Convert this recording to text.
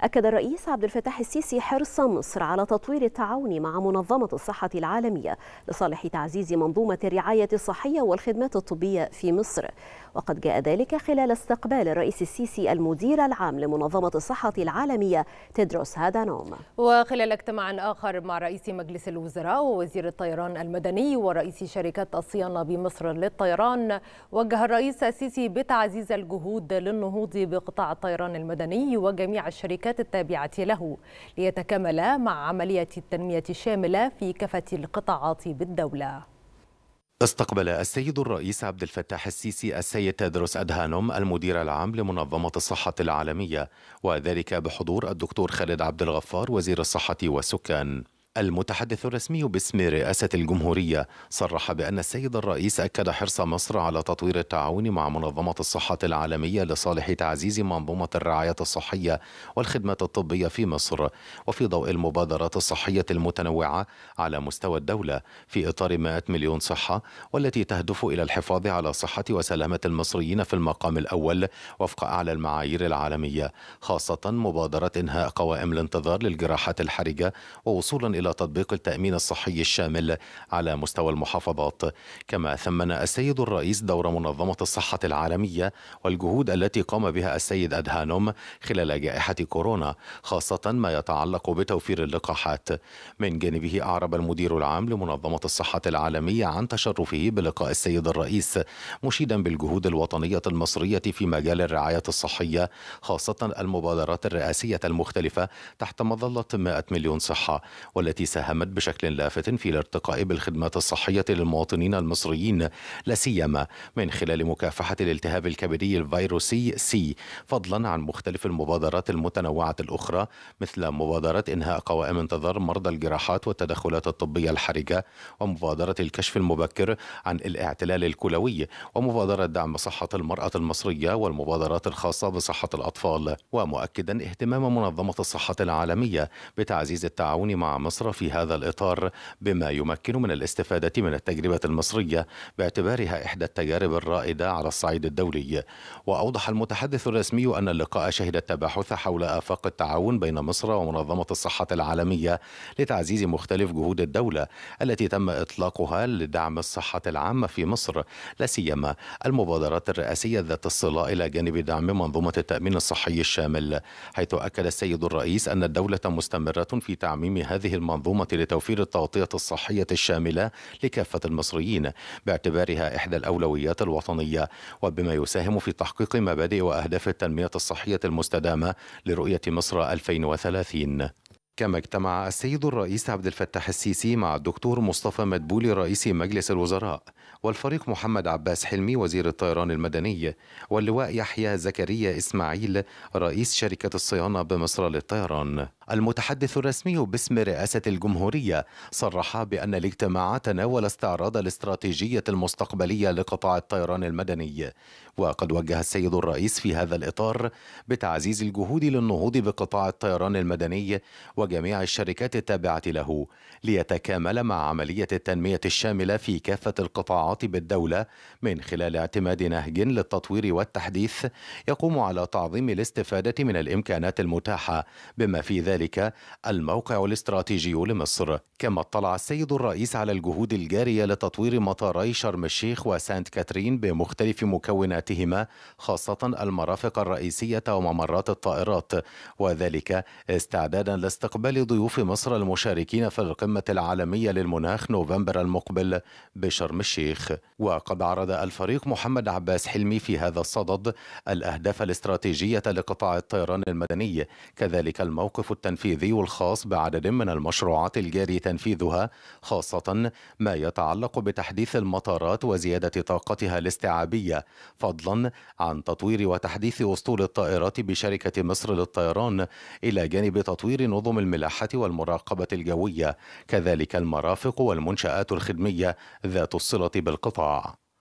أكد الرئيس عبد الفتاح السيسي حرص مصر على تطوير التعاون مع منظمة الصحة العالمية لصالح تعزيز منظومة الرعاية الصحية والخدمات الطبية في مصر وقد جاء ذلك خلال استقبال الرئيس السيسي المدير العام لمنظمة الصحة العالمية تدرس هادانوم وخلال اجتماع آخر مع رئيس مجلس الوزراء ووزير الطيران المدني ورئيس شركة الصيانة بمصر للطيران وجه الرئيس السيسي بتعزيز الجهود للنهوض بقطاع الطيران المدني وجميع الشركات الشركات التابعة له ليتكاملا مع عملية التنمية الشاملة في كافة القطاعات بالدولة استقبل السيد الرئيس عبد الفتاح السيسي السيد تدرس أدهانم المدير العام لمنظمة الصحة العالمية وذلك بحضور الدكتور خالد عبد الغفار وزير الصحة والسكان المتحدث الرسمي باسم رئاسة الجمهورية صرح بأن السيد الرئيس أكد حرص مصر على تطوير التعاون مع منظمة الصحة العالمية لصالح تعزيز منظومة الرعاية الصحية والخدمات الطبية في مصر وفي ضوء المبادرات الصحية المتنوعة على مستوى الدولة في إطار 100 مليون صحة والتي تهدف إلى الحفاظ على صحة وسلامة المصريين في المقام الأول وفق أعلى المعايير العالمية خاصة مبادرة إنهاء قوائم الانتظار للجراحات الحرجة ووصولا إلى إلى تطبيق التأمين الصحي الشامل على مستوى المحافظات كما ثمن السيد الرئيس دور منظمة الصحة العالمية والجهود التي قام بها السيد أدهانم خلال جائحة كورونا خاصة ما يتعلق بتوفير اللقاحات من جانبه أعرب المدير العام لمنظمة الصحة العالمية عن تشرفه بلقاء السيد الرئيس مشيدا بالجهود الوطنية المصرية في مجال الرعاية الصحية خاصة المبادرات الرئاسية المختلفة تحت مظلة 100 مليون صحة والتي التي ساهمت بشكل لافت في الارتقاء بالخدمات الصحية للمواطنين المصريين لا سيما من خلال مكافحة الالتهاب الكبدي الفيروسي سي فضلا عن مختلف المبادرات المتنوعة الأخرى مثل مبادرة إنهاء قوائم انتظار مرضى الجراحات والتدخلات الطبية الحرجة ومبادرة الكشف المبكر عن الاعتلال الكلوي ومبادرة دعم صحة المرأة المصرية والمبادرات الخاصة بصحة الأطفال ومؤكدا اهتمام منظمة الصحة العالمية بتعزيز التعاون مع مصر مصر في هذا الإطار بما يمكن من الاستفادة من التجربة المصرية باعتبارها إحدى التجارب الرائدة على الصعيد الدولي وأوضح المتحدث الرسمي أن اللقاء شهد التباحث حول آفاق التعاون بين مصر ومنظمة الصحة العالمية لتعزيز مختلف جهود الدولة التي تم إطلاقها لدعم الصحة العامة في مصر لا سيما المبادرات الرئاسية ذات الصلة إلى جانب دعم منظومة التأمين الصحي الشامل حيث أكد السيد الرئيس أن الدولة مستمرة في تعميم هذه المنظومة لتوفير التغطية الصحية الشاملة لكافة المصريين باعتبارها إحدى الأولويات الوطنية وبما يساهم في تحقيق مبادئ وأهداف التنمية الصحية المستدامة لرؤية مصر 2030 كما اجتمع السيد الرئيس عبد الفتاح السيسي مع الدكتور مصطفى مدبولي رئيس مجلس الوزراء والفريق محمد عباس حلمي وزير الطيران المدني واللواء يحيى زكريا إسماعيل رئيس شركة الصيانة بمصر للطيران المتحدث الرسمي باسم رئاسة الجمهورية صرح بأن الاجتماع تناول استعراض الاستراتيجية المستقبلية لقطاع الطيران المدني وقد وجه السيد الرئيس في هذا الإطار بتعزيز الجهود للنهوض بقطاع الطيران المدني و وجميع الشركات التابعة له ليتكامل مع عملية التنمية الشاملة في كافة القطاعات بالدولة من خلال اعتماد نهج للتطوير والتحديث يقوم على تعظيم الاستفادة من الإمكانات المتاحة بما في ذلك الموقع الاستراتيجي لمصر كما اطلع السيد الرئيس على الجهود الجارية لتطوير مطاري شرم الشيخ وسانت كاترين بمختلف مكوناتهما خاصة المرافق الرئيسية وممرات الطائرات وذلك استعدادا لاستقبال استقبال ضيوف مصر المشاركين في القمة العالمية للمناخ نوفمبر المقبل بشرم الشيخ وقد عرض الفريق محمد عباس حلمي في هذا الصدد الأهداف الاستراتيجية لقطاع الطيران المدني كذلك الموقف التنفيذي الخاص بعدد من المشروعات الجاري تنفيذها خاصة ما يتعلق بتحديث المطارات وزيادة طاقتها الاستيعابية فضلا عن تطوير وتحديث أسطول الطائرات بشركة مصر للطيران إلى جانب تطوير نظم الملاحة والمراقبة الجوية كذلك المرافق والمنشآت الخدمية ذات الصلة بالقطاع